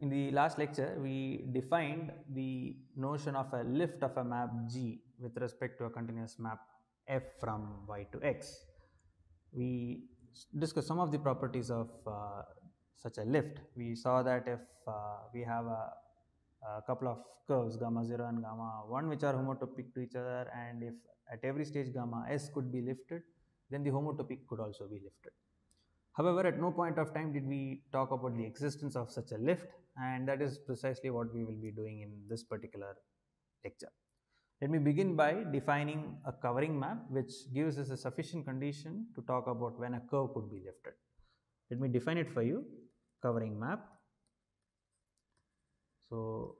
In the last lecture, we defined the notion of a lift of a map G with respect to a continuous map F from Y to X. We discussed some of the properties of uh, such a lift. We saw that if uh, we have a a couple of curves gamma 0 and gamma 1 which are homotopic to each other and if at every stage gamma s could be lifted then the homotopic could also be lifted. However, at no point of time did we talk about the existence of such a lift and that is precisely what we will be doing in this particular lecture. Let me begin by defining a covering map which gives us a sufficient condition to talk about when a curve could be lifted. Let me define it for you, covering map. So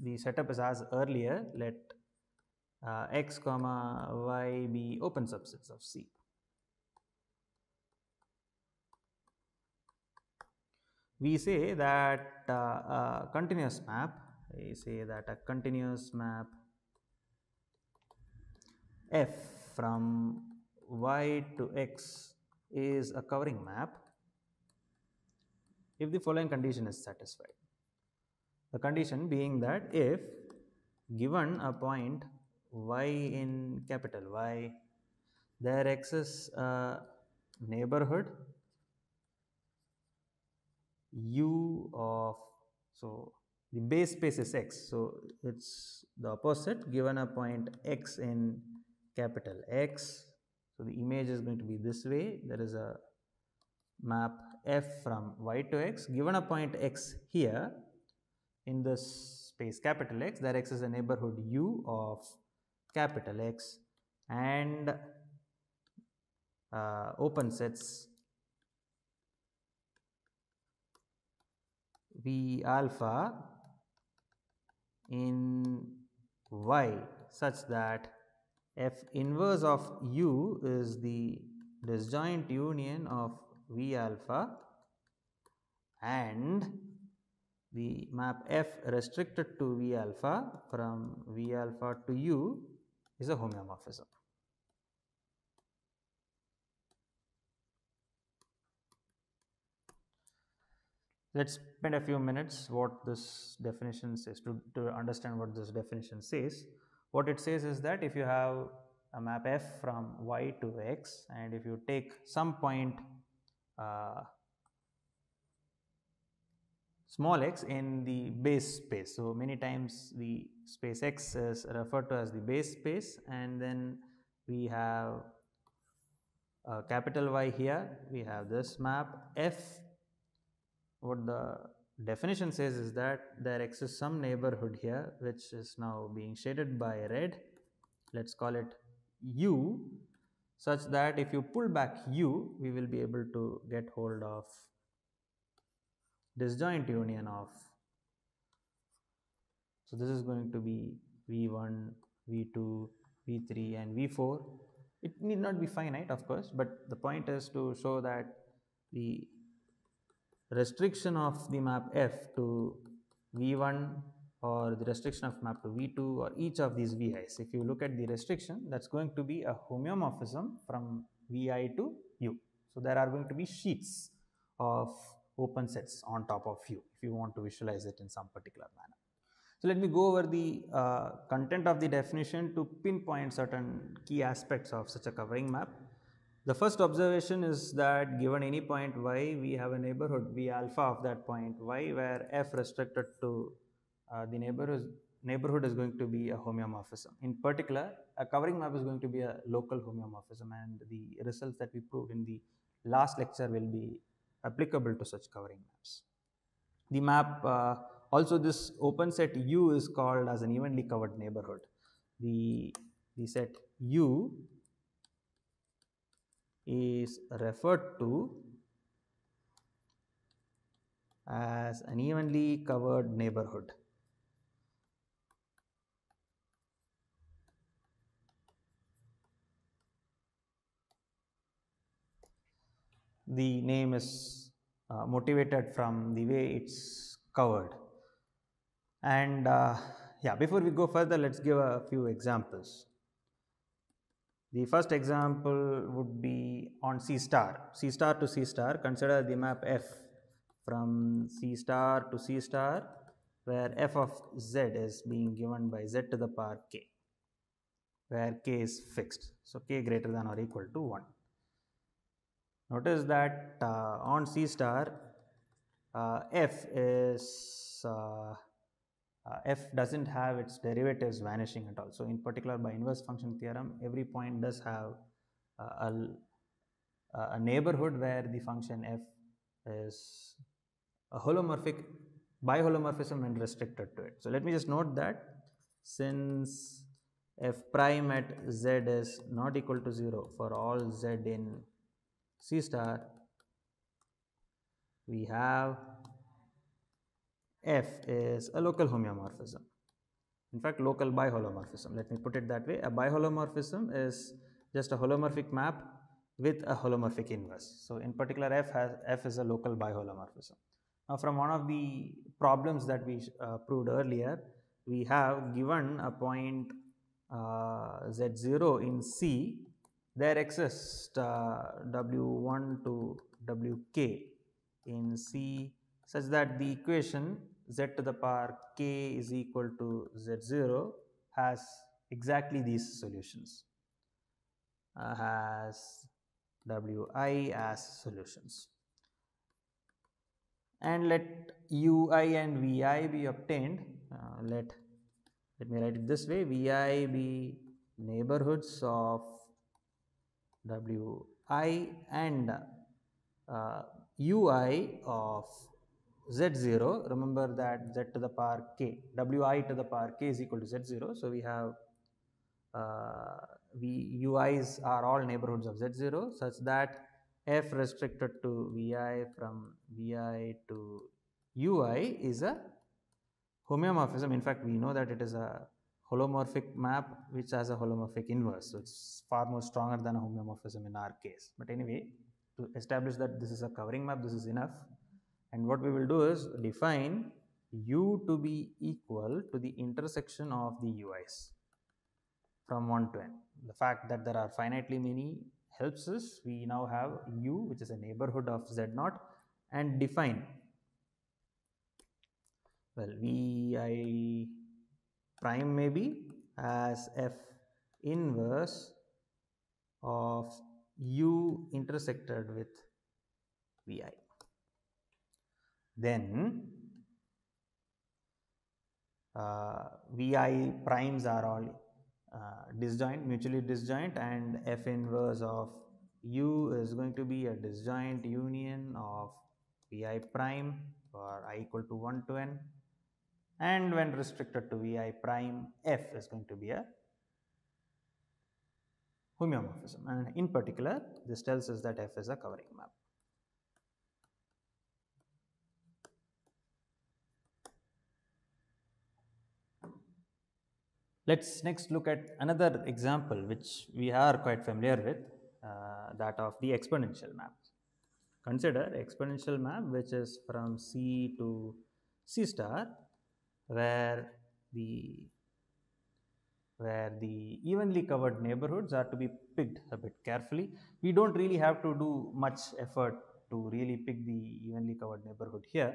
the setup is as earlier, let uh, x comma y be open subsets of C. We say that uh, a continuous map, we say that a continuous map f from y to x is a covering map if the following condition is satisfied. The condition being that if given a point y in capital Y, there exists a uh, neighborhood u of, so the base space is x, so it is the opposite given a point x in capital X. So, the image is going to be this way, there is a map f from y to x, given a point x here, in this space capital X that X is a neighborhood U of capital X and uh, open sets V alpha in Y such that F inverse of U is the disjoint union of V alpha and the map f restricted to v alpha from v alpha to u is a homeomorphism. Let us spend a few minutes what this definition says to, to understand what this definition says. What it says is that if you have a map f from y to x and if you take some point uh, small x in the base space. So, many times the space x is referred to as the base space and then we have capital Y here, we have this map F. What the definition says is that there exists some neighborhood here which is now being shaded by red, let us call it U such that if you pull back U, we will be able to get hold of disjoint union of so this is going to be v1 v2 v3 and v4 it need not be finite of course but the point is to show that the restriction of the map f to v1 or the restriction of map to V2 or each of these VIs. If you look at the restriction that is going to be a homeomorphism from VI to U. So, there are going to be sheets of open sets on top of you if you want to visualize it in some particular manner. So, let me go over the uh, content of the definition to pinpoint certain key aspects of such a covering map. The first observation is that given any point y, we have a neighborhood v alpha of that point y where f restricted to uh, the neighborhood, neighborhood is going to be a homeomorphism. In particular, a covering map is going to be a local homeomorphism and the results that we proved in the last lecture will be applicable to such covering maps. The map, uh, also this open set U is called as an evenly covered neighborhood. The, the set U is referred to as an evenly covered neighborhood. the name is uh, motivated from the way it's covered. And uh, yeah, before we go further, let's give a few examples. The first example would be on C star, C star to C star, consider the map F from C star to C star where f of z is being given by z to the power k where k is fixed. So, k greater than or equal to 1. Notice that uh, on C star, uh, f is uh, uh, f doesn't have its derivatives vanishing at all. So in particular, by inverse function theorem, every point does have uh, a, uh, a, neighborhood where the function f is a holomorphic by holomorphism and restricted to it. So let me just note that since f prime at z is not equal to 0 for all z in C star, we have F is a local homeomorphism. In fact, local biholomorphism. Let me put it that way. A biholomorphism is just a holomorphic map with a holomorphic inverse. So, in particular, F has F is a local biholomorphism. Now, from one of the problems that we uh, proved earlier, we have given a point uh, z0 in C there exists uh, W1 to Wk in C such that the equation z to the power k is equal to z0 has exactly these solutions uh, has wi as solutions and let ui and vi be obtained uh, let let me write it this way vi be neighborhoods of wi and uh, ui of z0 remember that z to the power k wi to the power k is equal to z0 so we have uh, ui's are all neighborhoods of z0 such that f restricted to vi from vi to ui is a homeomorphism in fact we know that it is a holomorphic map which has a holomorphic inverse. So it's far more stronger than a homeomorphism in our case. But anyway, to establish that this is a covering map, this is enough. And what we will do is define u to be equal to the intersection of the uis from 1 to n. The fact that there are finitely many helps us. We now have u which is a neighborhood of z 0 and define. Well, vi prime may be as f inverse of u intersected with vi. Then uh, vi primes are all uh, disjoint, mutually disjoint and f inverse of u is going to be a disjoint union of vi prime for i equal to 1 to n and when restricted to Vi prime F is going to be a homeomorphism and in particular this tells us that F is a covering map. Let us next look at another example which we are quite familiar with uh, that of the exponential map. Consider exponential map which is from C to C star where the where the evenly covered neighborhoods are to be picked a bit carefully. We do not really have to do much effort to really pick the evenly covered neighborhood here.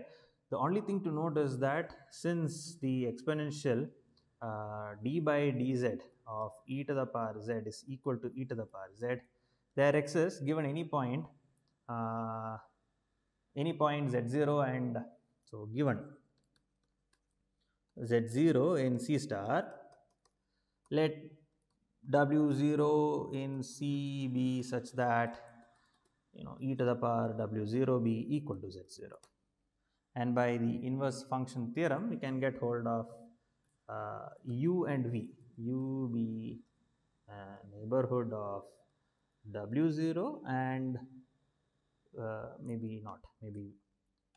The only thing to note is that since the exponential uh, d by dz of e to the power z is equal to e to the power z, there exists given any point, uh, any point z0 and so given z0 in C star, let w0 in C be such that you know e to the power w0 be equal to z0 and by the inverse function theorem we can get hold of uh, u and v u be uh, neighborhood of w0 and uh, maybe not maybe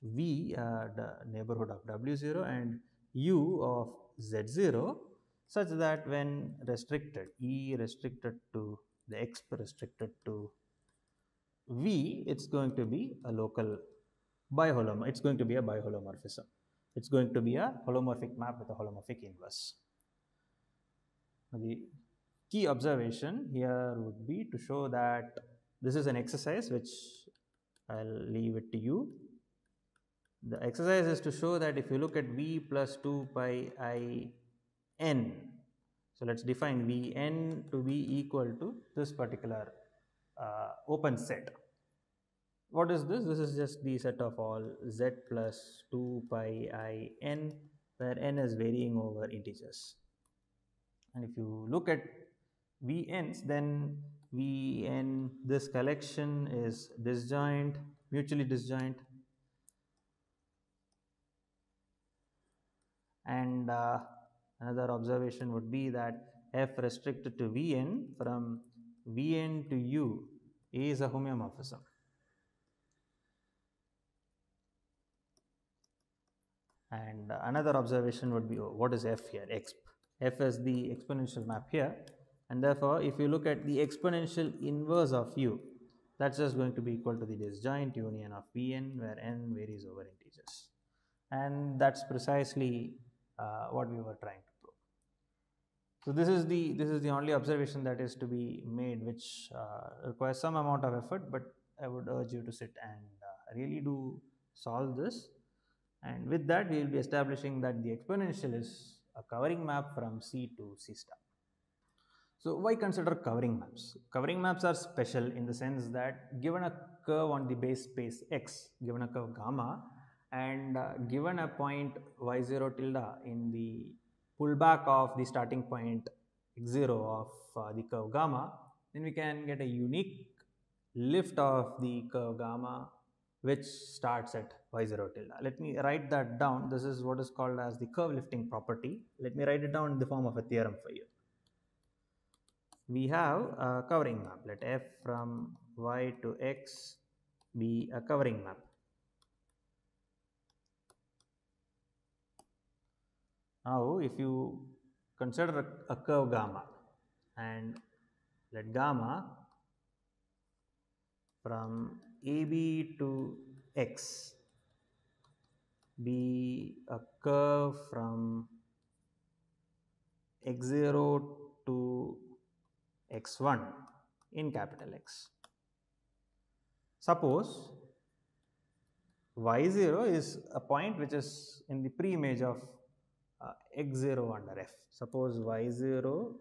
v uh, the neighborhood of w0 and u of z0 such that when restricted E restricted to the X restricted to V it is going to be a local biholomorph it is going to be a biholomorphism it is going to be a holomorphic map with a holomorphic inverse. Now, the key observation here would be to show that this is an exercise which I will leave it to you the exercise is to show that if you look at V plus 2 pi I n, so let us define V n to be equal to this particular uh, open set. What is this? This is just the set of all z plus 2 pi i n where n is varying over integers. And if you look at v n's, then Vn this collection is disjoint, mutually disjoint and uh, another observation would be that f restricted to Vn from Vn to U is a homeomorphism. And uh, another observation would be oh, what is f here? Exp. f is the exponential map here and therefore if you look at the exponential inverse of u that's just going to be equal to the disjoint union of vn where n varies over integers and that's precisely uh, what we were trying to prove. So this is the this is the only observation that is to be made, which uh, requires some amount of effort. But I would urge you to sit and uh, really do solve this. And with that, we will be establishing that the exponential is a covering map from C to C star. So why consider covering maps? Covering maps are special in the sense that given a curve on the base space x, given a curve gamma, and uh, given a point y0 tilde in the pullback of the starting point x0 of uh, the curve gamma, then we can get a unique lift of the curve gamma which starts at y0 tilde. Let me write that down. This is what is called as the curve lifting property. Let me write it down in the form of a theorem for you. We have a covering map. Let f from y to x be a covering map Now, if you consider a, a curve gamma and let gamma from AB to X be a curve from x0 to x1 in capital X. Suppose y0 is a point which is in the pre-image of uh, x0 under f. Suppose y0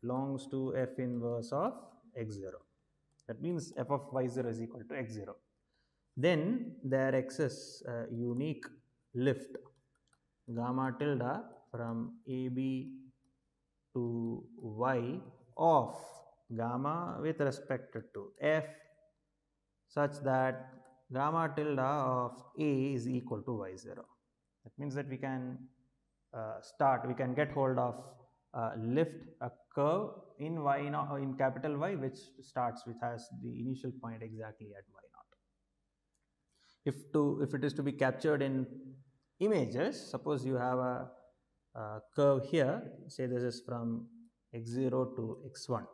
belongs to f inverse of x0. That means f of y0 is equal to x0. Then there exists a uh, unique lift gamma tilde from AB to y of gamma with respect to f such that gamma tilde of a is equal to y0. That means that we can uh, start we can get hold of uh, lift a curve in y naught in capital Y which starts with has the initial point exactly at y naught. If to if it is to be captured in images suppose you have a, a curve here say this is from x0 to x1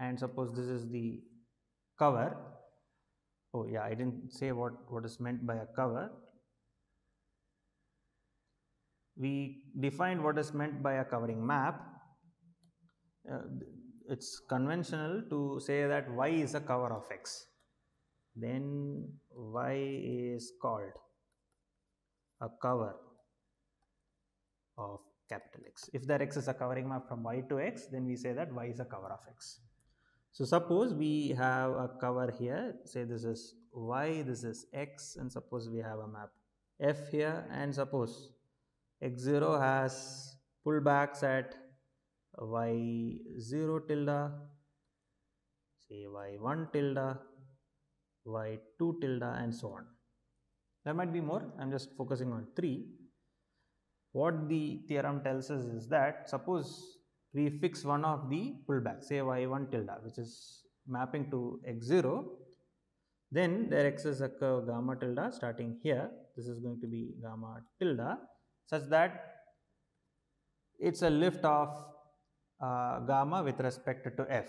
and suppose this is the cover oh yeah I did not say what what is meant by a cover we defined what is meant by a covering map. Uh, it is conventional to say that y is a cover of x, then y is called a cover of capital X. If that X is a covering map from Y to X, then we say that Y is a cover of X. So, suppose we have a cover here, say this is Y, this is X and suppose we have a map F here and suppose x0 has pullbacks at y0 tilde say y1 tilde y2 tilde and so on. There might be more I am just focusing on 3. What the theorem tells us is that suppose we fix one of the pullbacks say y1 tilde which is mapping to x0 then there exists a curve gamma tilde starting here this is going to be gamma tilde such that it's a lift of uh, gamma with respect to f.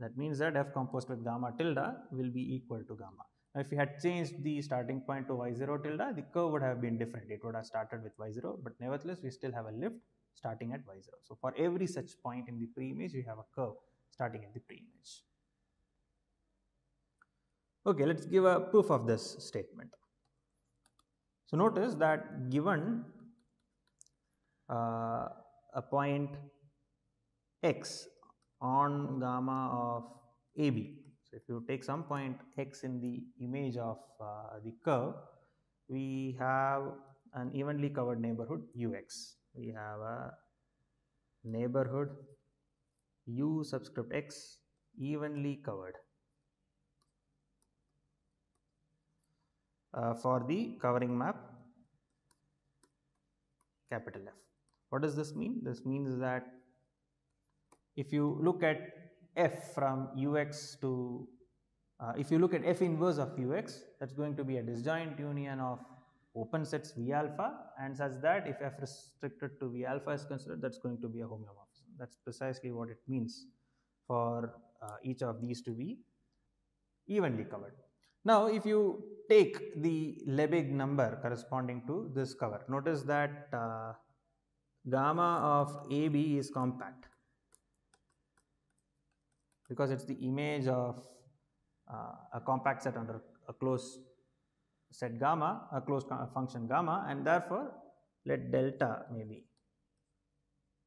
That means that f composed with gamma tilde will be equal to gamma. Now, if you had changed the starting point to y0 tilde, the curve would have been different. It would have started with y0, but nevertheless, we still have a lift starting at y0. So, for every such point in the pre-image, have a curve starting at the pre-image. Okay, let us give a proof of this statement. So, notice that given uh, a point x on gamma of AB. So, if you take some point x in the image of uh, the curve, we have an evenly covered neighborhood ux. We have a neighborhood u subscript x evenly covered uh, for the covering map capital F. What does this mean? This means that if you look at f from ux to uh, if you look at f inverse of ux that is going to be a disjoint union of open sets v alpha and such that if f restricted to v alpha is considered that is going to be a homeomorphism. That is precisely what it means for uh, each of these to be evenly covered. Now, if you take the Lebesgue number corresponding to this cover, notice that uh, gamma of AB is compact because it's the image of uh, a compact set under a closed set gamma, a closed function gamma and therefore, let delta maybe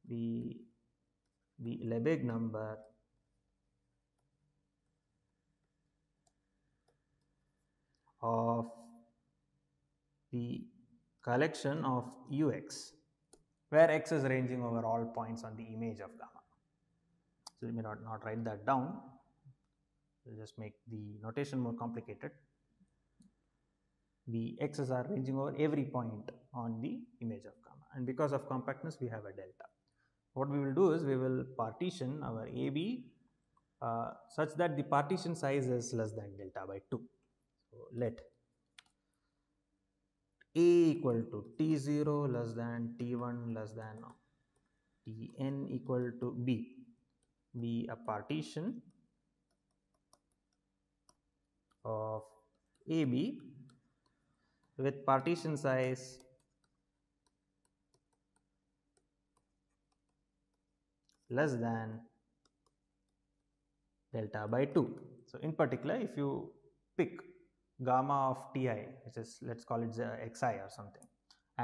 be the Lebesgue number of the collection of ux where x is ranging over all points on the image of gamma. So, you may not, not write that down, we will just make the notation more complicated. The x's are ranging over every point on the image of gamma and because of compactness we have a delta. What we will do is we will partition our AB uh, such that the partition size is less than delta by 2. So, let a equal to t0 less than t1 less than uh, tn equal to b be a partition of ab with partition size less than delta by 2. So, in particular if you pick gamma of ti which is let us call it xi or something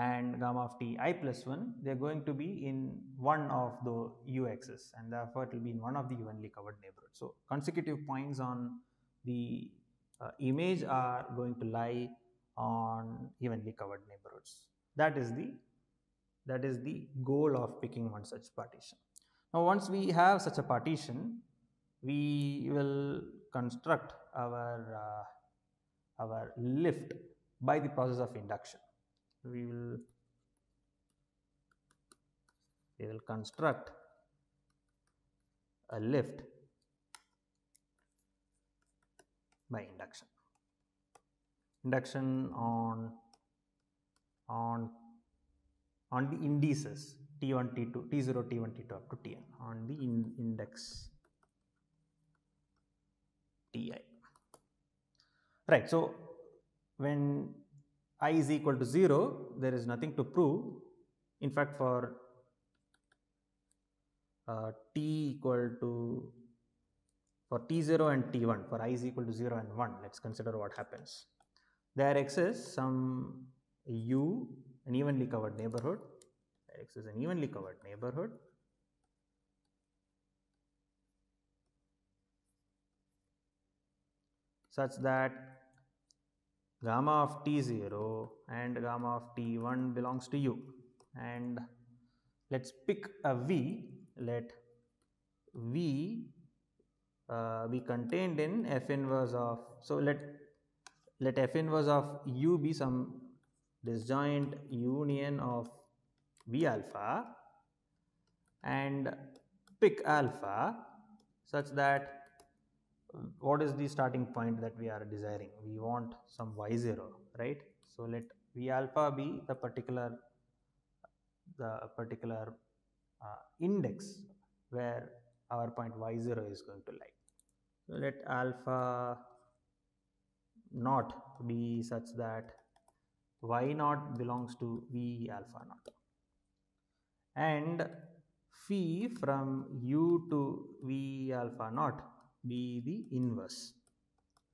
and gamma of ti plus 1 they are going to be in one of the u axis and therefore it will be in one of the evenly covered neighborhood. So, consecutive points on the uh, image are going to lie on evenly covered neighborhoods. That is the that is the goal of picking one such partition. Now, once we have such a partition, we will construct our uh, our lift by the process of induction. We will, we will construct a lift by induction. Induction on on on the indices T1, T2, T0, T1, T2 up to Tn on the in index Ti. Right. So, when i is equal to 0, there is nothing to prove. In fact, for uh, t equal to for t0 and t1 for i is equal to 0 and 1 let us consider what happens. There exists some u an evenly covered neighborhood there exists an evenly covered neighborhood such that gamma of t0 and gamma of t1 belongs to u and let's pick a v let v uh, be contained in f inverse of so let let f inverse of u be some disjoint union of v alpha and pick alpha such that what is the starting point that we are desiring we want some y0 right so let v alpha be the particular the particular uh, index where our point y0 is going to lie so let alpha not be such that y naught belongs to v alpha naught and phi from u to v alpha naught be the inverse.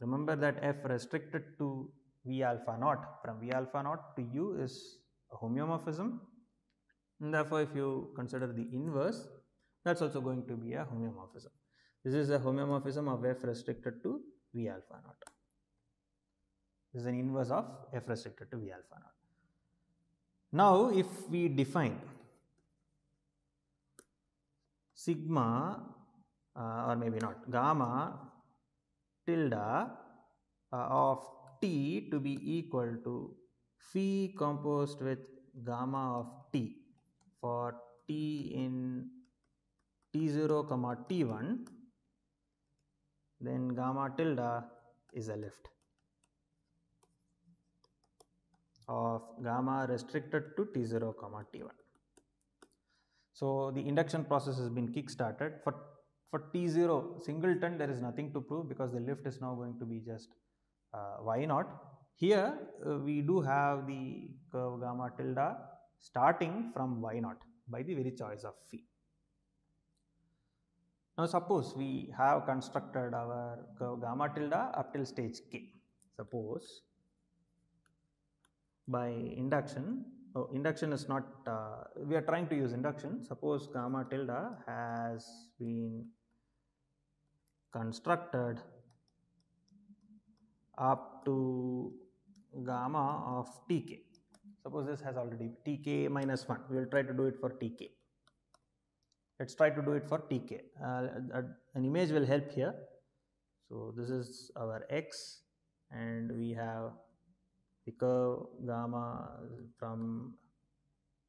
Remember that f restricted to V alpha naught from V alpha naught to U is a homeomorphism and therefore, if you consider the inverse that is also going to be a homeomorphism. This is a homeomorphism of f restricted to V alpha naught. This is an inverse of f restricted to V alpha naught. Now, if we define sigma uh, or maybe not gamma tilde uh, of t to be equal to phi composed with gamma of t for t in t0 comma t1 then gamma tilde is a lift of gamma restricted to t0 comma t1. So, the induction process has been kick started for for T0, singleton, there is nothing to prove because the lift is now going to be just uh, y naught. Here, uh, we do have the curve gamma tilde starting from y naught by the very choice of phi. Now, suppose we have constructed our curve gamma tilde up till stage k. Suppose by induction, oh, induction is not, uh, we are trying to use induction. Suppose gamma tilde has been constructed up to gamma of tk. Suppose this has already tk minus 1, we will try to do it for tk. Let us try to do it for tk. Uh, uh, an image will help here. So, this is our x and we have the curve gamma from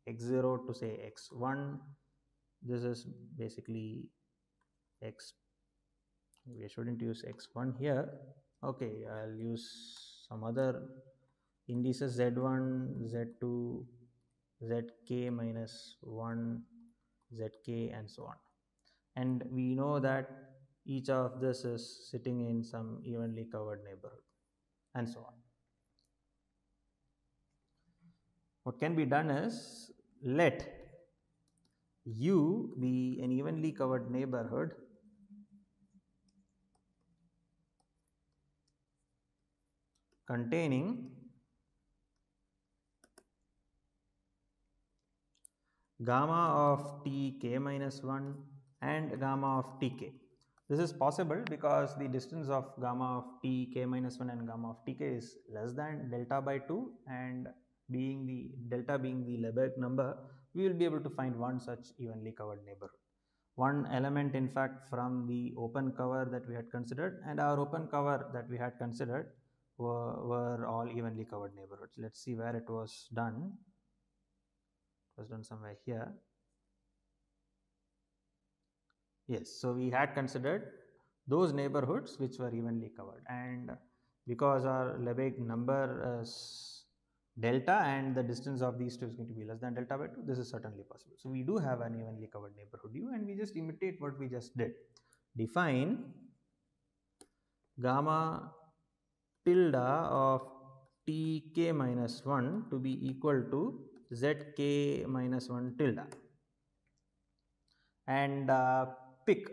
x0 to say x1. This is basically x we shouldn't use x1 here okay i'll use some other indices z1 z2 zk minus 1 zk and so on and we know that each of this is sitting in some evenly covered neighborhood and so on what can be done is let u be an evenly covered neighborhood containing gamma of tk minus 1 and gamma of tk. This is possible because the distance of gamma of tk minus 1 and gamma of tk is less than delta by 2 and being the delta being the Lebesgue number, we will be able to find one such evenly covered neighborhood. One element in fact from the open cover that we had considered and our open cover that we had considered were, were all evenly covered neighborhoods. Let's see where it was done. It was done somewhere here. Yes, so we had considered those neighborhoods which were evenly covered and because our Lebesgue number is delta and the distance of these two is going to be less than delta by 2, this is certainly possible. So, we do have an evenly covered neighborhood U and we just imitate what we just did. Define gamma tilde of tk minus 1 to be equal to zk minus 1 tilde and uh, pick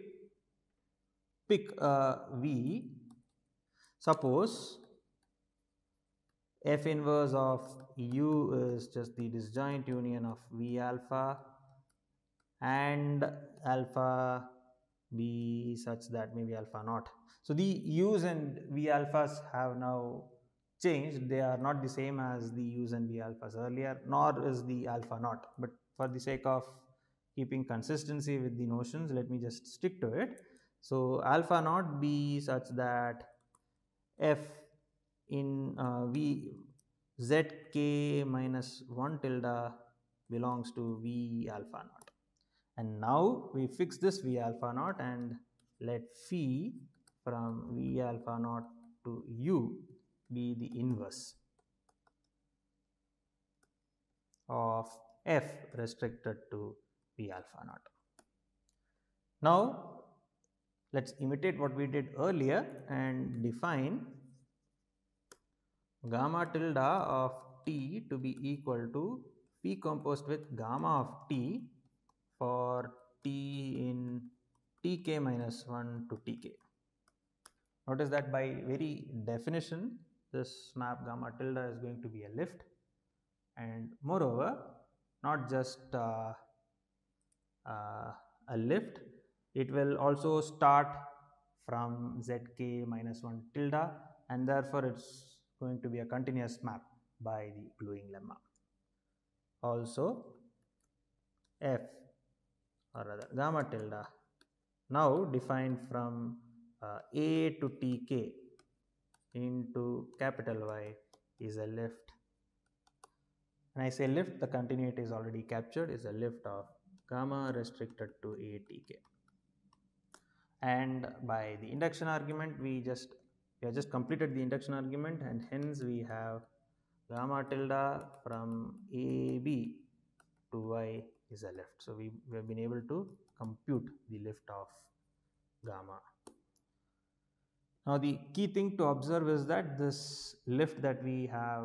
pick uh, v suppose f inverse of u is just the disjoint union of v alpha and alpha be such that maybe alpha naught. So the U's and V alphas have now changed. They are not the same as the U's and V alphas earlier, nor is the alpha naught. But for the sake of keeping consistency with the notions, let me just stick to it. So alpha naught be such that F in uh, V zk minus 1 tilde belongs to V alpha naught. And now we fix this V alpha naught and let phi from V alpha naught to u be the inverse of f restricted to V alpha naught. Now, let us imitate what we did earlier and define gamma tilde of t to be equal to p composed with gamma of t for t in tk minus 1 to tk. Notice that by very definition this map gamma tilde is going to be a lift and moreover not just uh, uh, a lift it will also start from zk minus 1 tilde and therefore it's going to be a continuous map by the gluing lemma. Also f or rather gamma tilde now defined from uh, A to Tk into capital Y is a lift. When I say lift, the continuity is already captured, is a lift of gamma restricted to ATK. And by the induction argument, we just we have just completed the induction argument and hence we have gamma tilde from AB to Y is a lift. So we, we have been able to compute the lift of gamma. Now the key thing to observe is that this lift that we have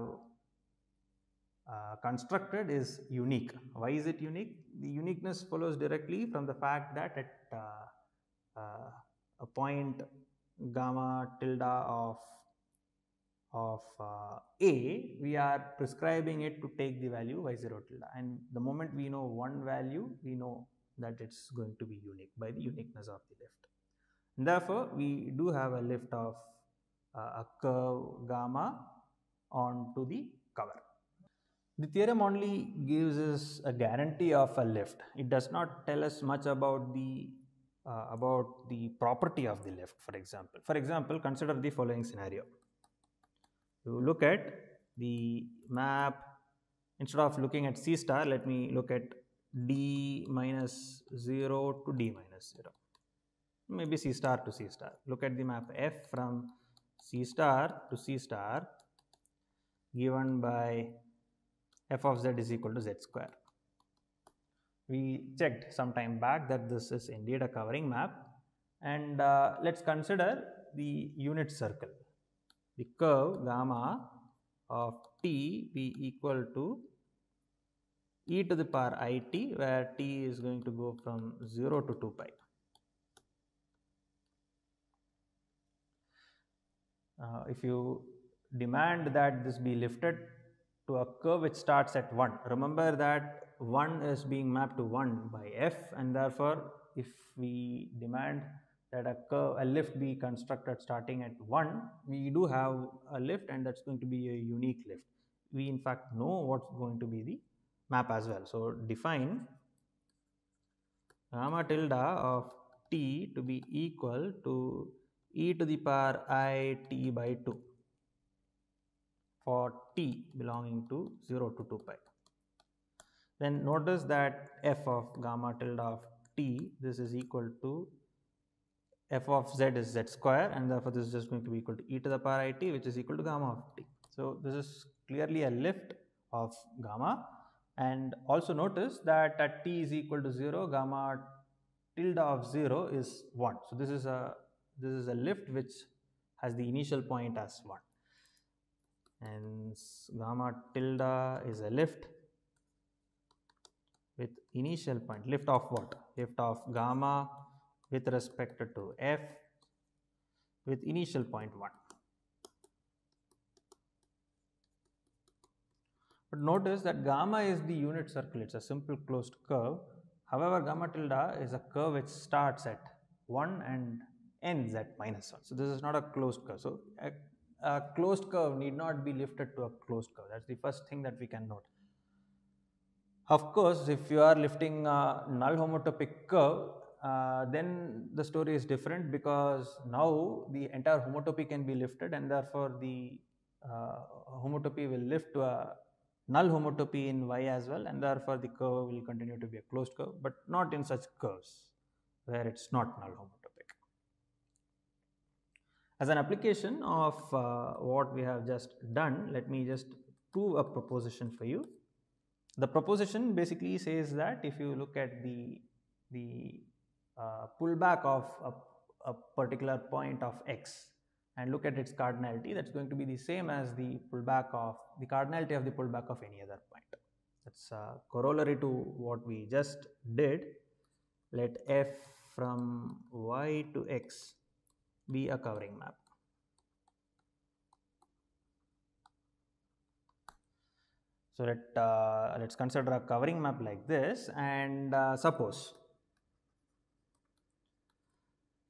uh, constructed is unique. Why is it unique? The uniqueness follows directly from the fact that at uh, uh, a point gamma tilde of of uh, A, we are prescribing it to take the value y 0 tilde and the moment we know one value, we know that it is going to be unique by the uniqueness of the lift. And therefore, we do have a lift of uh, a curve gamma onto the cover. The theorem only gives us a guarantee of a lift. It does not tell us much about the uh, about the property of the lift for example. For example, consider the following scenario you look at the map instead of looking at C star let me look at D minus 0 to D minus 0 maybe C star to C star look at the map F from C star to C star given by f of z is equal to z square. We checked some time back that this is indeed a covering map and uh, let us consider the unit circle the curve gamma of t be equal to e to the power i t where t is going to go from 0 to 2 pi. Uh, if you demand that this be lifted to a curve which starts at 1, remember that 1 is being mapped to 1 by f and therefore, if we demand that a curve a lift be constructed starting at 1 we do have a lift and that's going to be a unique lift we in fact know what's going to be the map as well so define gamma tilde of t to be equal to e to the power i t by 2 for t belonging to 0 to 2 pi then notice that f of gamma tilde of t this is equal to f of z is z square and therefore this is just going to be equal to e to the power i t which is equal to gamma of t. So, this is clearly a lift of gamma and also notice that at t is equal to 0 gamma tilde of 0 is 1. So, this is a this is a lift which has the initial point as 1 and gamma tilde is a lift with initial point lift of what lift of gamma with respect to f with initial point 1. But notice that gamma is the unit circle, it is a simple closed curve. However, gamma tilde is a curve which starts at 1 and ends at minus 1. So, this is not a closed curve. So, a, a closed curve need not be lifted to a closed curve. That is the first thing that we can note. Of course, if you are lifting a null homotopic curve, uh, then the story is different because now the entire homotopy can be lifted and therefore the uh, homotopy will lift to a null homotopy in y as well and therefore the curve will continue to be a closed curve but not in such curves where it is not null homotopic. As an application of uh, what we have just done, let me just prove a proposition for you. The proposition basically says that if you look at the the uh, pullback of a, a, particular point of x and look at its cardinality that is going to be the same as the pullback of the cardinality of the pullback of any other point. That is a uh, corollary to what we just did let f from y to x be a covering map. So, let uh, let us consider a covering map like this and uh, suppose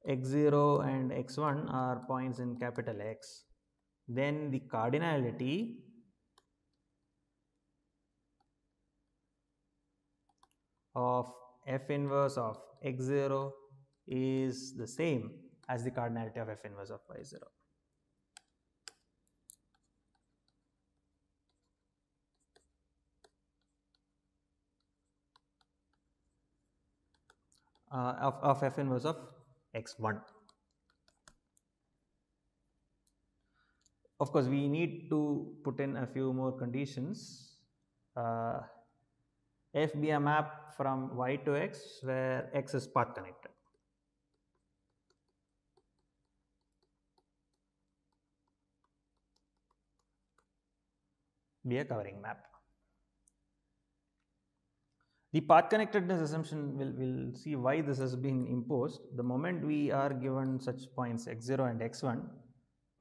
x0 and x1 are points in capital X, then the cardinality of f inverse of x0 is the same as the cardinality of f inverse of y0. Uh, of, of f inverse of x1. Of course, we need to put in a few more conditions. Uh, f be a map from y to x where x is path connected. be a covering map. The path connectedness assumption will will see why this has been imposed. The moment we are given such points x0 and x1,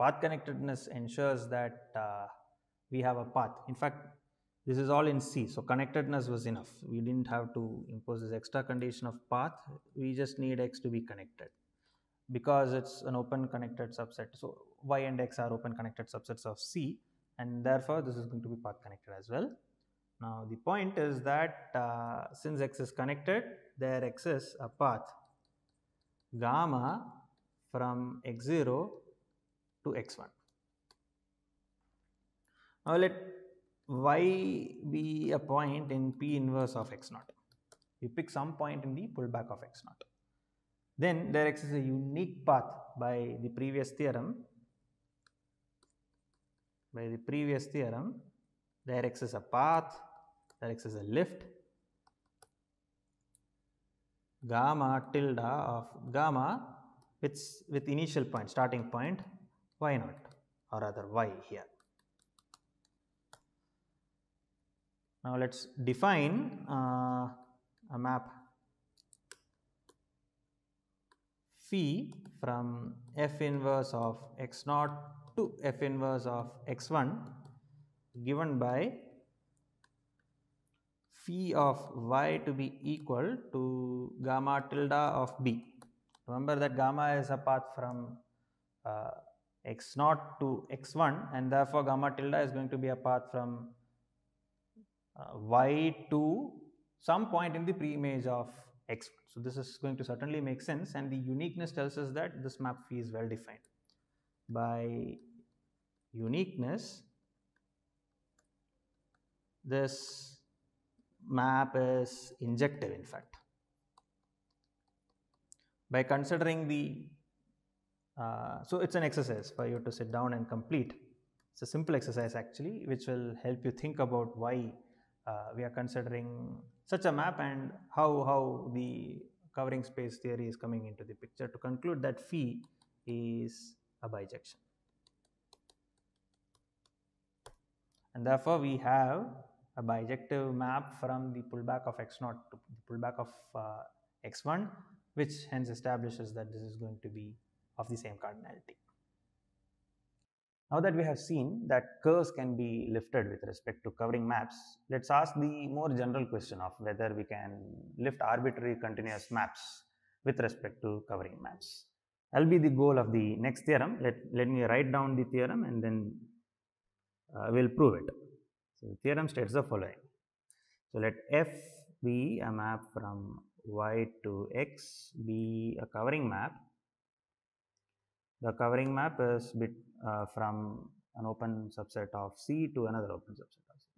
path connectedness ensures that uh, we have a path. In fact, this is all in C. So, connectedness was enough. We did not have to impose this extra condition of path. We just need x to be connected because it is an open connected subset. So, y and x are open connected subsets of C and therefore, this is going to be path connected as well. Now the point is that uh, since x is connected there exists a path gamma from x0 to x1. Now let y be a point in p inverse of x0. You pick some point in the pullback of x0. Then there exists a unique path by the previous theorem. By the previous theorem, there exists a path that x is a lift gamma tilde of gamma with, with initial point starting point y naught or rather y here. Now, let us define uh, a map phi from f inverse of x naught to f inverse of x1 given by phi of y to be equal to gamma tilde of b. Remember that gamma is a path from uh, x naught to x1 and therefore gamma tilde is going to be a path from uh, y to some point in the pre-image of x. So, this is going to certainly make sense and the uniqueness tells us that this map phi is well defined. By uniqueness, this map is injective in fact. By considering the, uh, so it's an exercise for you to sit down and complete. It's a simple exercise actually which will help you think about why uh, we are considering such a map and how, how the covering space theory is coming into the picture to conclude that phi is a bijection. And therefore, we have a bijective map from the pullback of x0 to the pullback of uh, x1 which hence establishes that this is going to be of the same cardinality. Now that we have seen that curves can be lifted with respect to covering maps, let's ask the more general question of whether we can lift arbitrary continuous maps with respect to covering maps. That will be the goal of the next theorem. Let, let me write down the theorem and then uh, we'll prove it. So, the theorem states the following. So, let F be a map from y to x be a covering map. The covering map is bit uh, from an open subset of C to another open subset of C.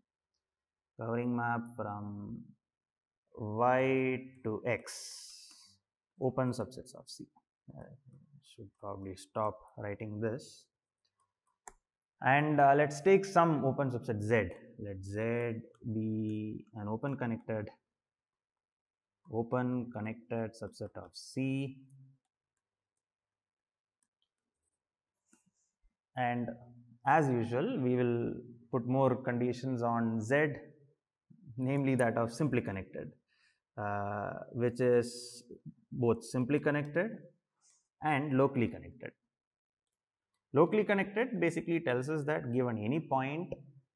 Covering map from y to x open subsets of C. I uh, should probably stop writing this and uh, let's take some open subset Z let z be an open connected open connected subset of c and as usual we will put more conditions on z namely that of simply connected uh, which is both simply connected and locally connected locally connected basically tells us that given any point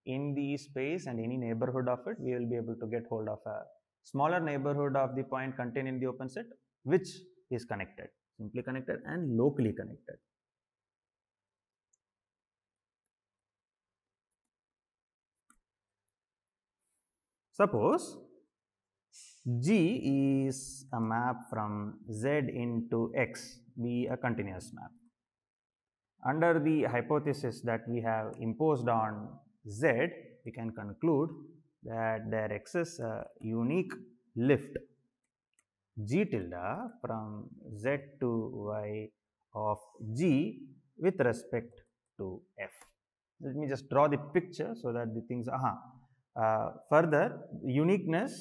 in the space and any neighborhood of it, we will be able to get hold of a smaller neighborhood of the point contained in the open set, which is connected, simply connected and locally connected. Suppose G is a map from Z into X, be a continuous map. Under the hypothesis that we have imposed on z, we can conclude that there exists a unique lift g tilde from z to y of g with respect to f. Let me just draw the picture so that the things are Uh -huh. uh, further uniqueness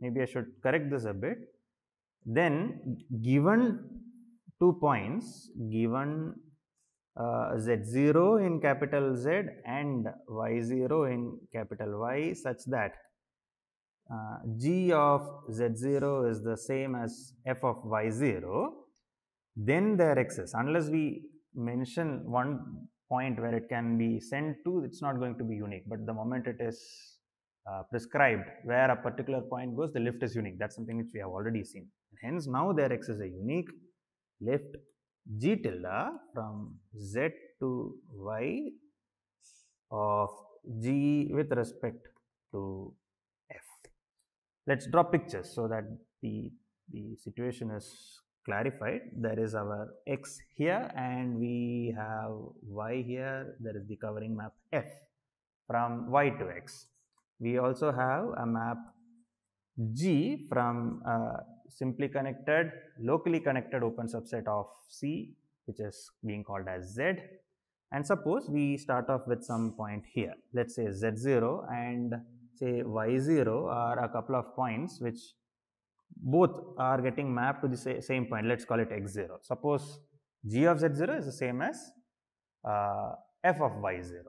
maybe I should correct this a bit then given two points given uh, z0 in capital Z and y0 in capital Y such that uh, g of z0 is the same as f of y0, then their excess unless we mention one point where it can be sent to it is not going to be unique, but the moment it is uh, prescribed where a particular point goes the lift is unique that is something which we have already seen. Hence now their excess is unique lift g tilde from z to y of g with respect to f. Let us draw pictures so that the, the situation is clarified. There is our x here and we have y here, there is the covering map f from y to x. We also have a map g from uh, simply connected locally connected open subset of C which is being called as Z and suppose we start off with some point here let us say Z0 and say Y0 are a couple of points which both are getting mapped to the same point let us call it X0. Suppose G of Z0 is the same as uh, F of Y0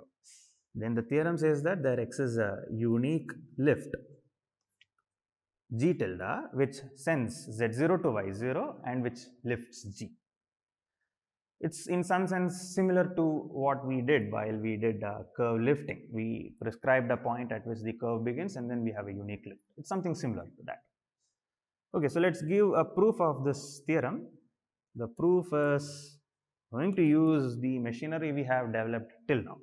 then the theorem says that there exists a unique lift g tilde which sends z0 to y0 and which lifts g. It's in some sense similar to what we did while we did uh, curve lifting. We prescribed a point at which the curve begins and then we have a unique lift. It's something similar to that. Okay, so let's give a proof of this theorem. The proof is going to use the machinery we have developed till now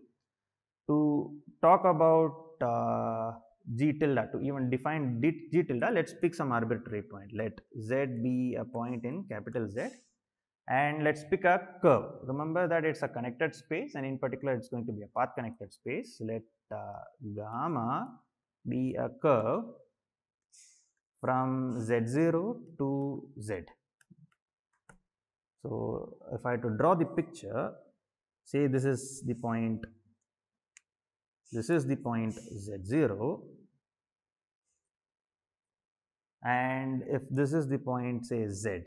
to talk about uh, g tilde to even define d, g tilde let's pick some arbitrary point let z be a point in capital z and let's pick a curve remember that it's a connected space and in particular it's going to be a path connected space let uh, gamma be a curve from z0 to z so if i to draw the picture say this is the point this is the point z0 and if this is the point say z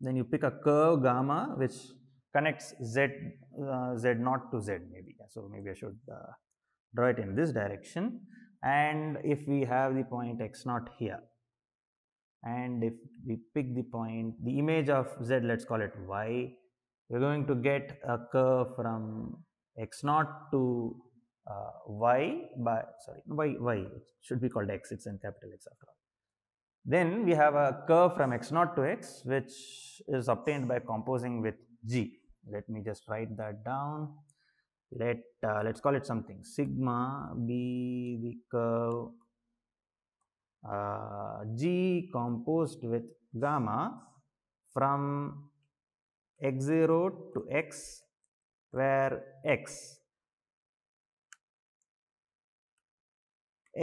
then you pick a curve gamma which connects z uh, z naught to z maybe so maybe i should uh, draw it in this direction and if we have the point x naught here and if we pick the point the image of z let's call it y we're going to get a curve from x naught to uh, y by sorry y y should be called x it's in capital x after all then we have a curve from x naught to x which is obtained by composing with g let me just write that down let uh, let's call it something sigma be the curve uh, g composed with gamma from x0 to x where x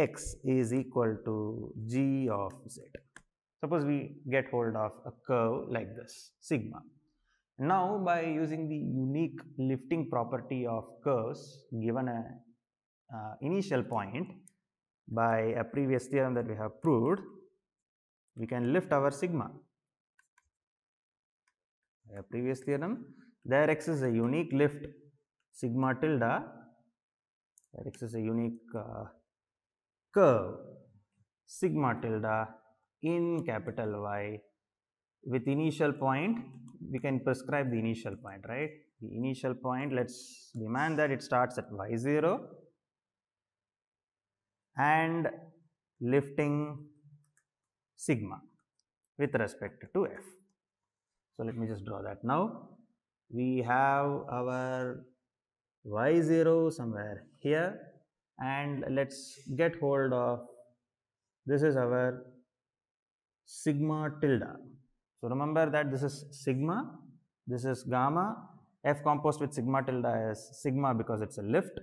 x is equal to g of z. Suppose we get hold of a curve like this sigma. Now by using the unique lifting property of curves given a uh, initial point by a previous theorem that we have proved, we can lift our sigma. A previous theorem, there x is a unique lift sigma tilde, there x is a unique uh, curve sigma tilde in capital Y with initial point we can prescribe the initial point right the initial point let's demand that it starts at y0 and lifting sigma with respect to f so let me just draw that now we have our y0 somewhere here and let's get hold of this is our sigma tilde. So remember that this is sigma, this is gamma, f composed with sigma tilde is sigma because it's a lift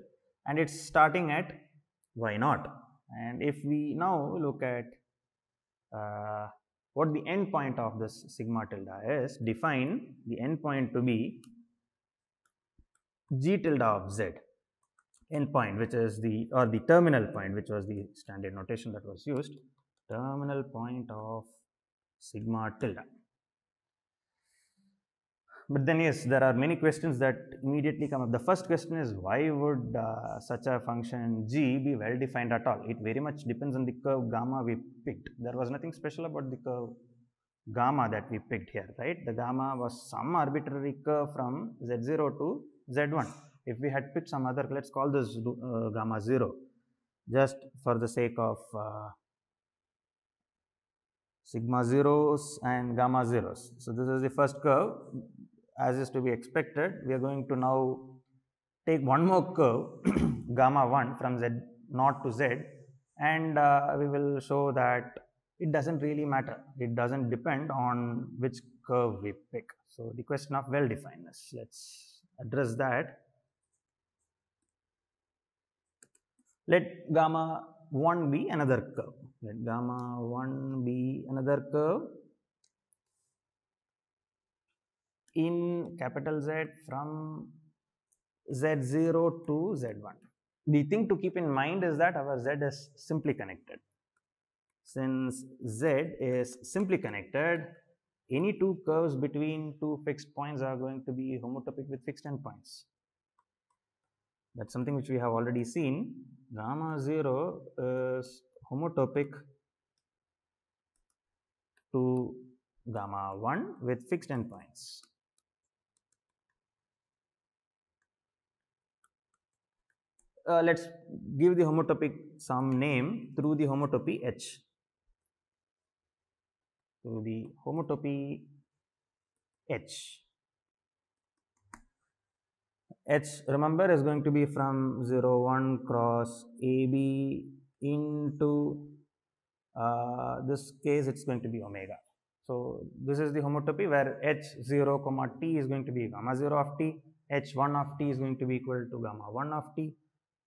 and it's starting at y naught. And if we now look at uh, what the end point of this sigma tilde is, define the end point to be g tilde of z endpoint which is the or the terminal point which was the standard notation that was used terminal point of sigma tilde. But then yes there are many questions that immediately come up. The first question is why would uh, such a function g be well defined at all? It very much depends on the curve gamma we picked. There was nothing special about the curve gamma that we picked here right. The gamma was some arbitrary curve from z0 to z1 if we had picked some other, let's call this uh, gamma 0 just for the sake of uh, sigma zeros and gamma zeros. So, this is the first curve as is to be expected we are going to now take one more curve gamma 1 from z naught to z and uh, we will show that it does not really matter it does not depend on which curve we pick. So, the question of well definedness let us address that let gamma 1 be another curve let gamma 1 be another curve in capital Z from Z0 to Z1 the thing to keep in mind is that our Z is simply connected since Z is simply connected any two curves between two fixed points are going to be homotopic with fixed endpoints. That's something which we have already seen. Gamma 0 is homotopic to gamma 1 with fixed endpoints. Uh, let us give the homotopic some name through the homotopy H. Through the homotopy H h remember is going to be from 0 1 cross ab into uh, this case it's going to be omega so this is the homotopy where h0 comma t is going to be gamma 0 of t h1 of t is going to be equal to gamma 1 of t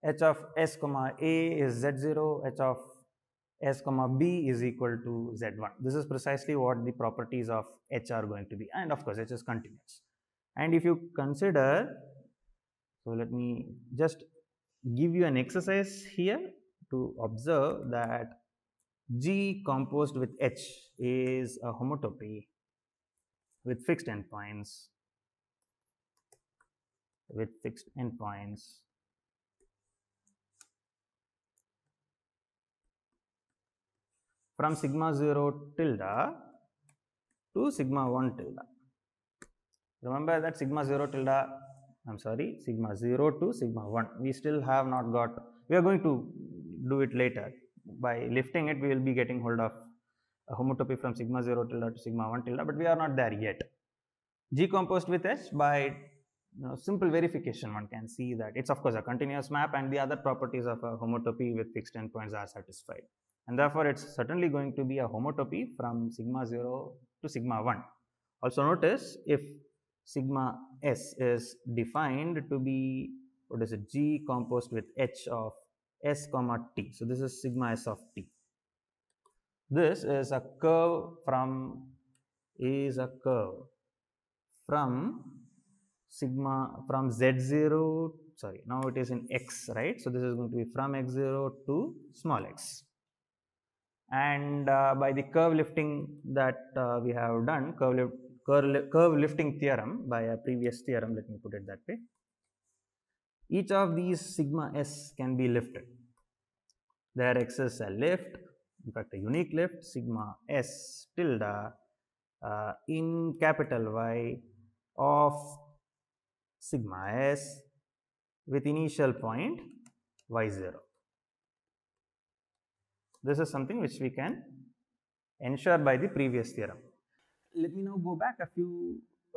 h of s comma a is z0 h of s comma b is equal to z1 this is precisely what the properties of h are going to be and of course h is continuous and if you consider so, let me just give you an exercise here to observe that G composed with H is a homotopy with fixed endpoints with fixed endpoints from sigma 0 tilde to sigma 1 tilde. Remember that sigma 0 tilde I am sorry sigma 0 to sigma 1. We still have not got, we are going to do it later. By lifting it, we will be getting hold of a homotopy from sigma 0 tilde to sigma 1 tilde, but we are not there yet. G composed with H by you know, simple verification one can see that it's of course a continuous map and the other properties of a homotopy with fixed endpoints are satisfied and therefore it's certainly going to be a homotopy from sigma 0 to sigma 1 also notice if sigma s is defined to be what is it g composed with h of s comma t. So, this is sigma s of t. This is a curve from is a curve from sigma from z0 sorry now it is in x right. So, this is going to be from x0 to small x and uh, by the curve lifting that uh, we have done curve lift curve, curve lifting theorem by a previous theorem, let me put it that way. Each of these sigma s can be lifted. There exists a lift, in fact a unique lift sigma s tilde uh, in capital Y of sigma s with initial point y0. This is something which we can ensure by the previous theorem let me now go back a few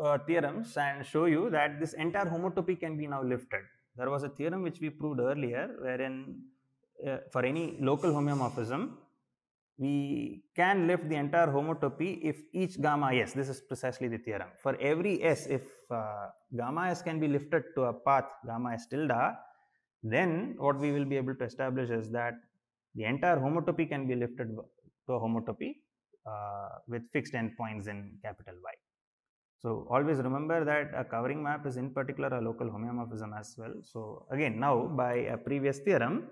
uh, theorems and show you that this entire homotopy can be now lifted. There was a theorem which we proved earlier wherein uh, for any local homeomorphism, we can lift the entire homotopy if each gamma s, this is precisely the theorem. For every s, if uh, gamma s can be lifted to a path gamma s tilde, then what we will be able to establish is that the entire homotopy can be lifted to a homotopy uh, with fixed endpoints in capital Y. So always remember that a covering map is in particular a local homeomorphism as well. So again now by a previous theorem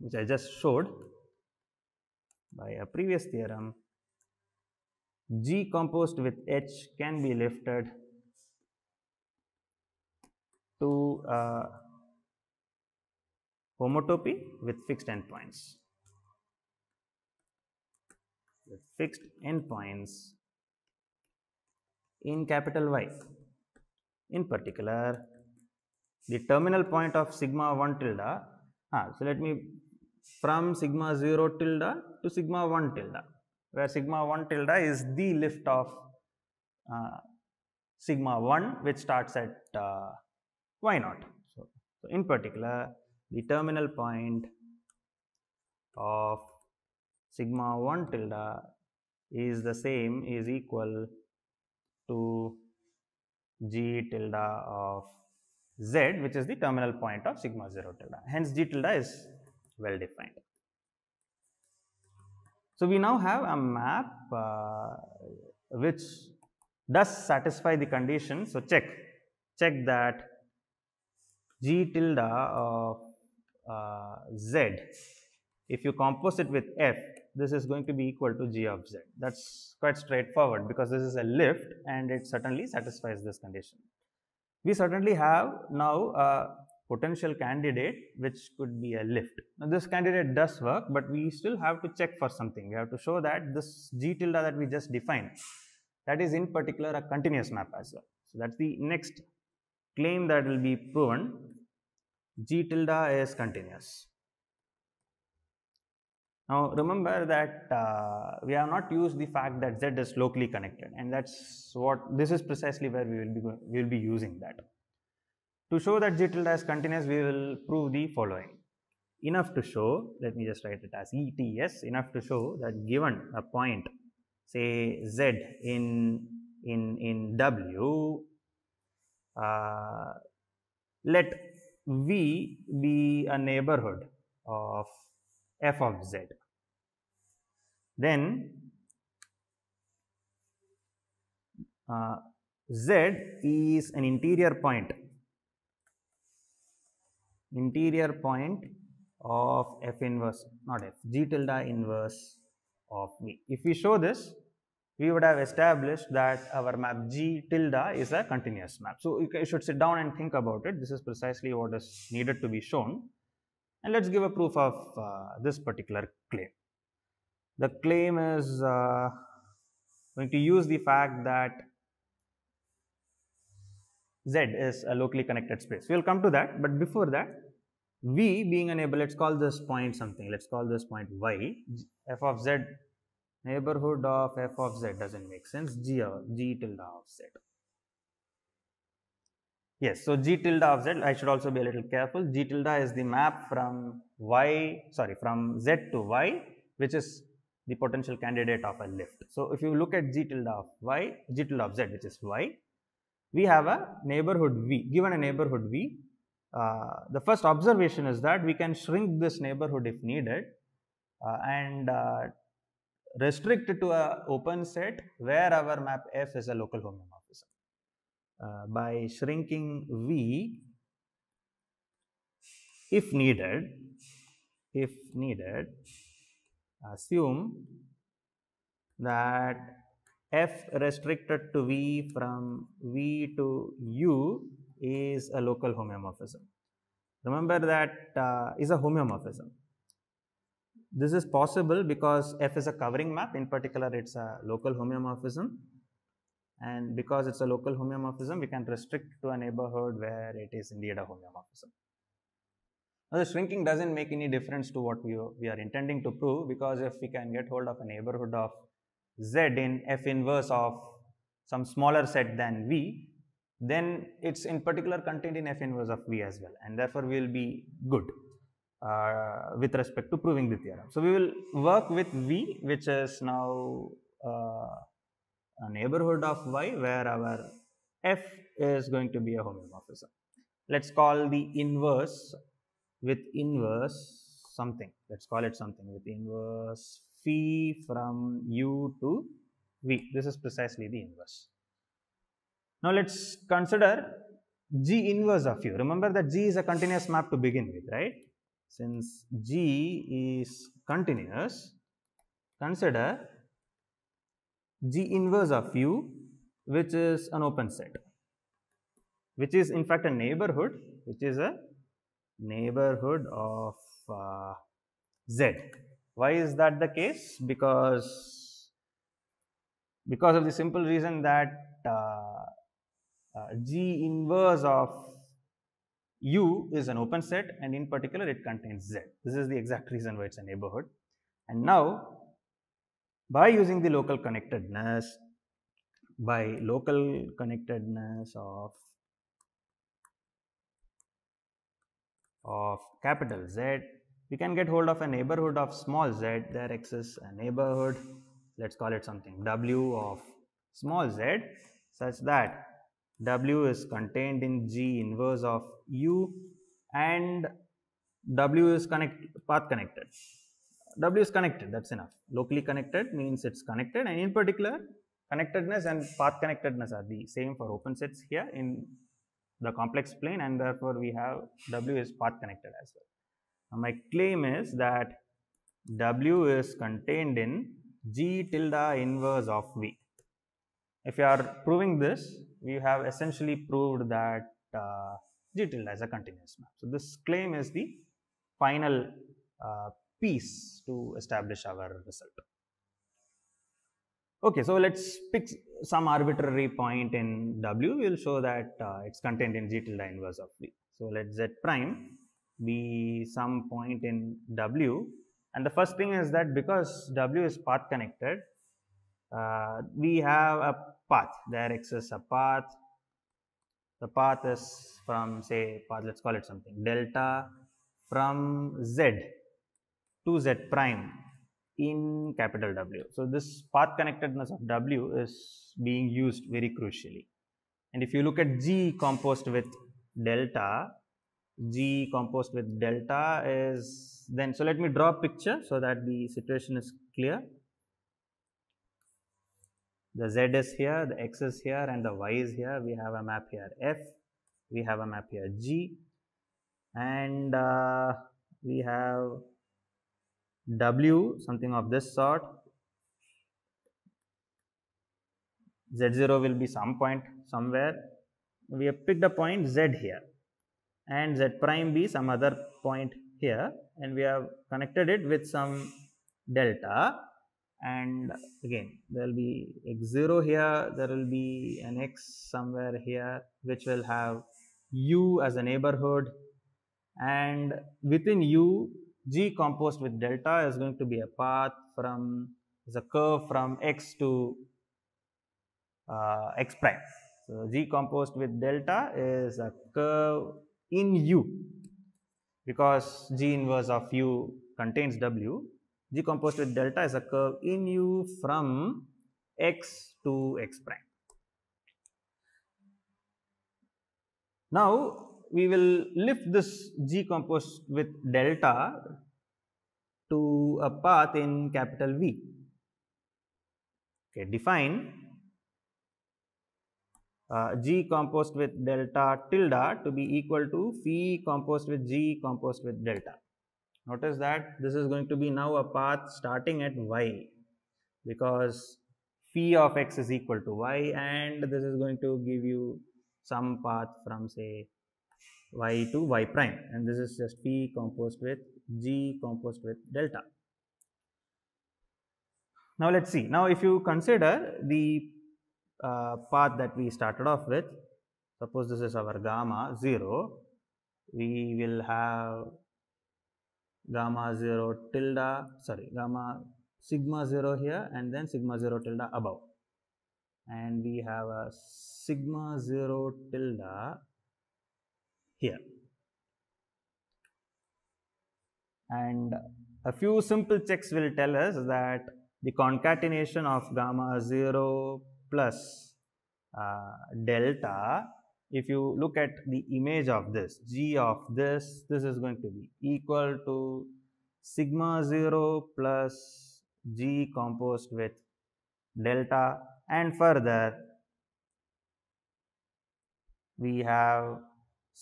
which I just showed by a previous theorem G composed with H can be lifted to a uh, homotopy with fixed endpoints. fixed endpoints in capital Y. In particular, the terminal point of sigma 1 tilde, ah, so let me from sigma 0 tilde to sigma 1 tilde, where sigma 1 tilde is the lift of uh, sigma 1 which starts at uh, y naught. So, so, in particular, the terminal point of sigma 1 tilde is the same is equal to g tilde of z which is the terminal point of sigma 0 tilde hence g tilde is well defined. So, we now have a map uh, which does satisfy the condition. So, check check that g tilde of uh, z if you compose it with f this is going to be equal to g of z. That's quite straightforward because this is a lift and it certainly satisfies this condition. We certainly have now a potential candidate which could be a lift. Now, this candidate does work, but we still have to check for something. We have to show that this g tilde that we just defined that is in particular a continuous map as well. So, that is the next claim that will be proven g tilde is continuous. Now remember that uh, we have not used the fact that Z is locally connected and that's what this is precisely where we will be we will be using that. To show that Z tilde is continuous we will prove the following. Enough to show let me just write it as ETS enough to show that given a point say Z in in in W uh, let V be a neighborhood of f of z. Then uh, z is an interior point, interior point of f inverse, not f, g tilde inverse of v. If we show this, we would have established that our map G tilde is a continuous map. So, you should sit down and think about it. This is precisely what is needed to be shown. And let us give a proof of uh, this particular claim. The claim is uh, going to use the fact that Z is a locally connected space. We will come to that, but before that, V being a neighbor, let us call this point something, let us call this point Y, f of Z, neighborhood of f of Z does not make sense, g, of, g tilde of Z. Yes, so g tilde of z, I should also be a little careful. g tilde is the map from y, sorry, from z to y, which is the potential candidate of a lift. So, if you look at g tilde of y, g tilde of z, which is y, we have a neighborhood v, given a neighborhood v. Uh, the first observation is that we can shrink this neighborhood if needed uh, and uh, restrict it to a open set where our map f is a local homeomorphism. Uh, by shrinking V if needed, if needed assume that f restricted to V from V to U is a local homeomorphism. Remember that uh, is a homeomorphism. This is possible because f is a covering map, in particular it is a local homeomorphism and because it's a local homeomorphism we can restrict to a neighborhood where it is indeed a homeomorphism. Now the shrinking doesn't make any difference to what we, we are intending to prove because if we can get hold of a neighborhood of z in f inverse of some smaller set than v then it's in particular contained in f inverse of v as well and therefore we will be good uh, with respect to proving the theorem. So we will work with v which is now uh, a neighborhood of y where our f is going to be a homeomorphism. Let's call the inverse with inverse something. Let's call it something with inverse phi from u to v. This is precisely the inverse. Now, let's consider g inverse of u. Remember that g is a continuous map to begin with, right? Since g is continuous, consider G inverse of U which is an open set which is in fact a neighborhood which is a neighborhood of uh, Z. Why is that the case? Because because of the simple reason that uh, uh, G inverse of U is an open set and in particular it contains Z. This is the exact reason why it is a neighborhood. And now by using the local connectedness by local connectedness of of capital Z we can get hold of a neighborhood of small z there exists a neighborhood let's call it something w of small z such that w is contained in g inverse of u and w is connect path connected W is connected, that is enough. Locally connected means it is connected and in particular connectedness and path connectedness are the same for open sets here in the complex plane and therefore, we have W is path connected as well. Now, my claim is that W is contained in G tilde inverse of V. If you are proving this, we have essentially proved that uh, G tilde is a continuous map. So, this claim is the final uh, piece to establish our result. Okay, so let's pick some arbitrary point in W. We will show that uh, it's contained in G tilde inverse of V. So let Z prime be some point in W, and the first thing is that because W is path connected, uh, we have a path. There exists a path. The path is from say path. Let's call it something delta from Z to z prime in capital W. So, this path connectedness of W is being used very crucially. And if you look at G composed with delta, G composed with delta is then, so let me draw a picture so that the situation is clear. The Z is here, the X is here and the Y is here, we have a map here F, we have a map here G and uh, we have W something of this sort Z0 will be some point somewhere we have picked a point Z here and Z prime be some other point here and we have connected it with some delta and again there will be x0 here there will be an x somewhere here which will have u as a neighborhood and within u G composed with delta is going to be a path from is a curve from x to uh, x prime. So, G composed with delta is a curve in U because G inverse of U contains W. G composed with delta is a curve in U from x to x prime. Now, we will lift this G compost with delta to a path in capital V. Okay, define uh, G compost with delta tilde to be equal to phi compost with G compost with delta. Notice that this is going to be now a path starting at y because phi of x is equal to y and this is going to give you some path from say y to y prime and this is just p composed with g composed with delta. Now, let us see. Now, if you consider the uh, path that we started off with, suppose this is our gamma 0, we will have gamma 0 tilde, sorry, gamma sigma 0 here and then sigma 0 tilde above. And we have a sigma 0 tilde here. And a few simple checks will tell us that the concatenation of gamma 0 plus uh, delta, if you look at the image of this, g of this, this is going to be equal to sigma 0 plus g composed with delta and further we have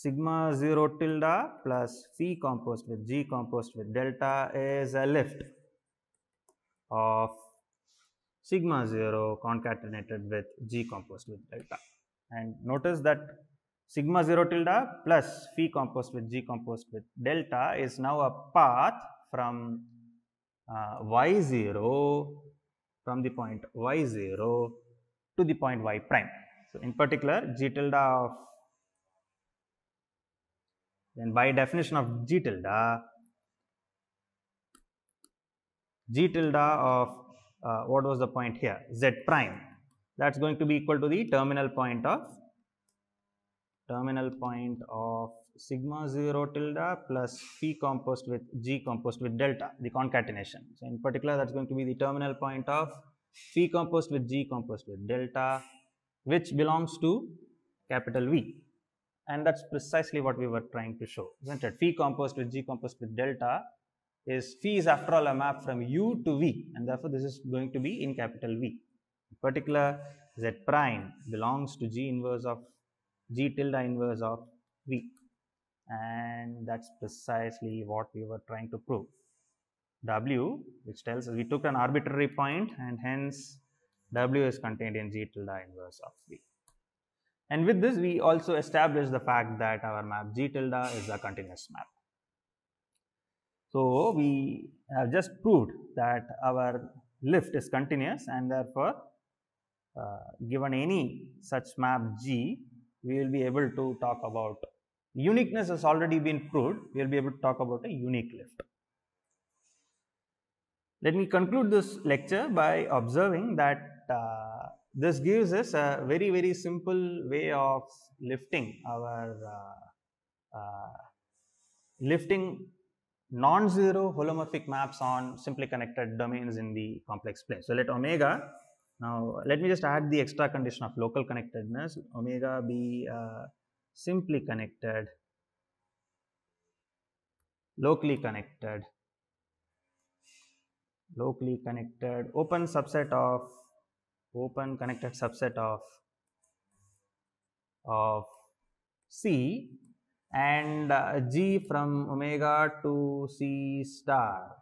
sigma 0 tilde plus phi composed with g composed with delta is a lift of sigma 0 concatenated with g composed with delta. And notice that sigma 0 tilde plus phi composed with g composed with delta is now a path from uh, y 0 from the point y 0 to the point y prime. So, in particular g tilde of then by definition of g tilde g tilde of uh, what was the point here z prime that is going to be equal to the terminal point of terminal point of sigma 0 tilde plus p composed with g composed with delta the concatenation. So, in particular that is going to be the terminal point of p composed with g composed with delta which belongs to capital V and that's precisely what we were trying to show, isn't it? Phi composed with G composed with delta is phi is after all a map from U to V and therefore this is going to be in capital V. In particular, Z prime belongs to G inverse of G tilde inverse of V and that's precisely what we were trying to prove. W which tells us we took an arbitrary point and hence W is contained in G tilde inverse of V. And with this, we also establish the fact that our map G tilde is a continuous map. So, we have just proved that our lift is continuous and therefore, uh, given any such map G, we will be able to talk about uniqueness has already been proved, we will be able to talk about a unique lift. Let me conclude this lecture by observing that uh, this gives us a very, very simple way of lifting our uh, uh, lifting non-zero holomorphic maps on simply connected domains in the complex plane. So, let omega now let me just add the extra condition of local connectedness omega be uh, simply connected locally connected locally connected open subset of open connected subset of of C and uh, G from omega to C star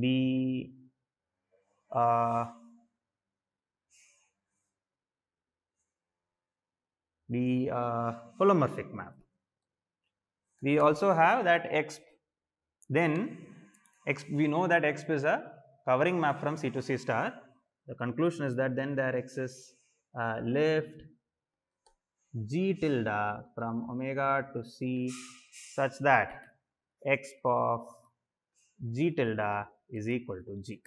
be uh, be a uh, holomorphic map. We also have that X then X we know that X is a covering map from C to C star the conclusion is that then there exists a uh, lift g tilde from omega to c such that x of g tilde is equal to g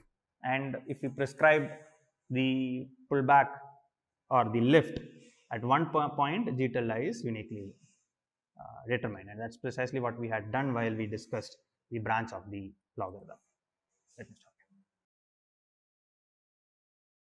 and if we prescribe the pullback or the lift at one point g tilde is uniquely uh, determined and that's precisely what we had done while we discussed the branch of the logarithm.